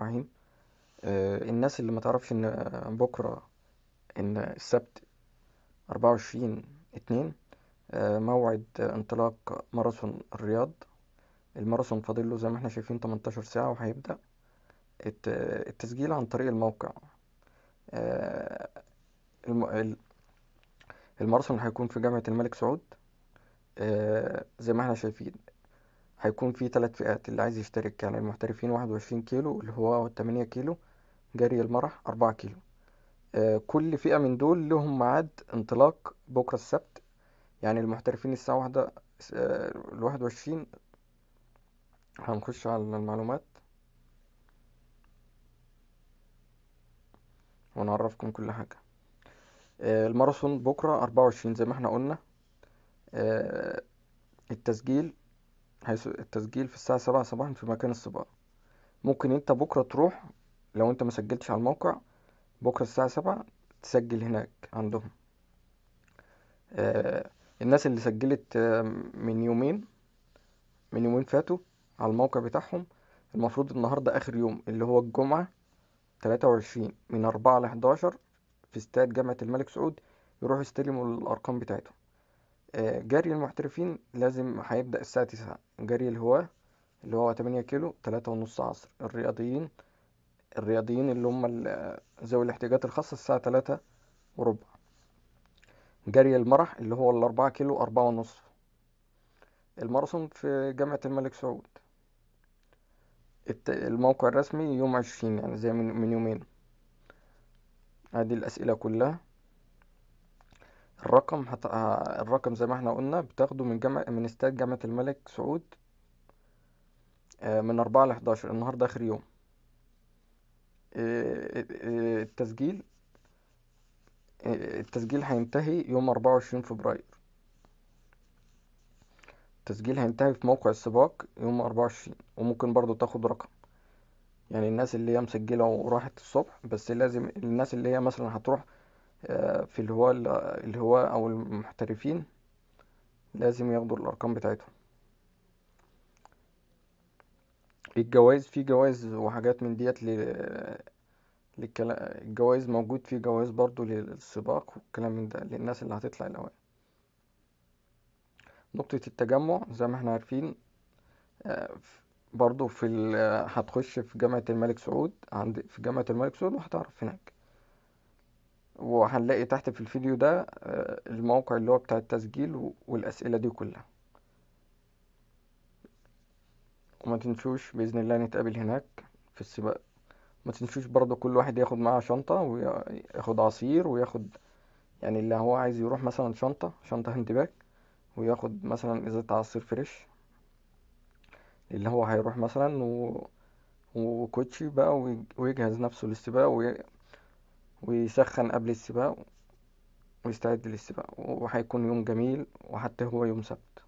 ابراهيم آه، الناس اللي ما تعرفش ان آه، بكره ان السبت 24 اتنين آه، موعد انطلاق ماراثون الرياض الماراثون فاضل له زي ما احنا شايفين 18 ساعة وهيبدأ التسجيل عن طريق الموقع آه، الماراثون هيكون في جامعة الملك سعود آه، زي ما احنا شايفين هيكون في ثلاث فئات اللي عايز يشترك يعني المحترفين واحد وعشرين كيلو اللي هو تمانية كيلو جري المرح أربعة كيلو آه كل فئة من دول لهم ميعاد انطلاق بكرة السبت يعني المحترفين الساعة واحدة آه، الواحد وعشرين هنخش على المعلومات ونعرفكم كل حاجة آه، الماراثون بكرة أربعة وعشرين زي ما احنا قلنا آه، التسجيل حيث التسجيل في الساعة سبعة صباحا في مكان السباق ممكن انت بكرة تروح لو انت مسجلتش على الموقع بكرة الساعة سبعة تسجل هناك عندهم آه، الناس اللي سجلت آه، من يومين من يومين فاتوا على الموقع بتاعهم المفروض النهاردة آخر يوم اللي هو الجمعة تلاتة وعشرين من أربعة لحداشر في استاد جامعة الملك سعود يروحوا يستلموا الأرقام بتاعتهم آه، جري المحترفين لازم هيبدأ الساعة تسعة جري الهواة اللي هو تمانية كيلو تلاتة ونص عصر الرياضيين الرياضيين اللي هم ذوي الاحتياجات الخاصة الساعة تلاتة وربع جري المرح اللي هو الأربعة كيلو أربعة ونص الماراثون في جامعة الملك سعود الموقع الرسمي يوم عشرين يعني زي من يومين هذه الأسئلة كلها الرقم هت... آه، الرقم زي ما احنا قلنا بتاخده من جامعة من استاد جامعة الملك سعود آه، من أربعة لحداشر النهاردة آخر يوم آه، التسجيل التسجيل هينتهي يوم أربعة وعشرين فبراير التسجيل هينتهي في موقع السباق يوم أربعة وعشرين وممكن برضو تاخد رقم يعني الناس اللي هي مسجلة وراحت الصبح بس لازم الناس اللي هي مثلا هتروح آه، في الهواة الهواة أو المحترفين لازم ياخدوا الأرقام بتاعتهم الجوائز في جوائز وحاجات من ديت للجوائز الجوائز موجود في جوائز برضو للسباق والكلام من ده للناس اللي هتطلع الأوائل نقطة التجمع زي ما احنا عارفين آه، برضو في هتخش في جامعة الملك سعود عند في جامعة الملك سعود وهتعرف هناك وهنلاقي تحت في الفيديو ده آه، الموقع اللي هو بتاع التسجيل والأسئلة دي كلها وما تنسوش بإذن الله نتقابل هناك في السباق ما تنسوش برضو كل واحد ياخد معاه شنطة وياخد عصير وياخد يعني اللي هو عايز يروح مثلا شنطة شنطة هاند باك وياخد مثلا ازازة عصير فريش اللي هو هيروح مثلا و... وكوتشي بقى ويجهز نفسه للسباق وي... ويسخن قبل السباق ويستعد للسباق وهيكون يوم جميل وحتى هو يوم سبت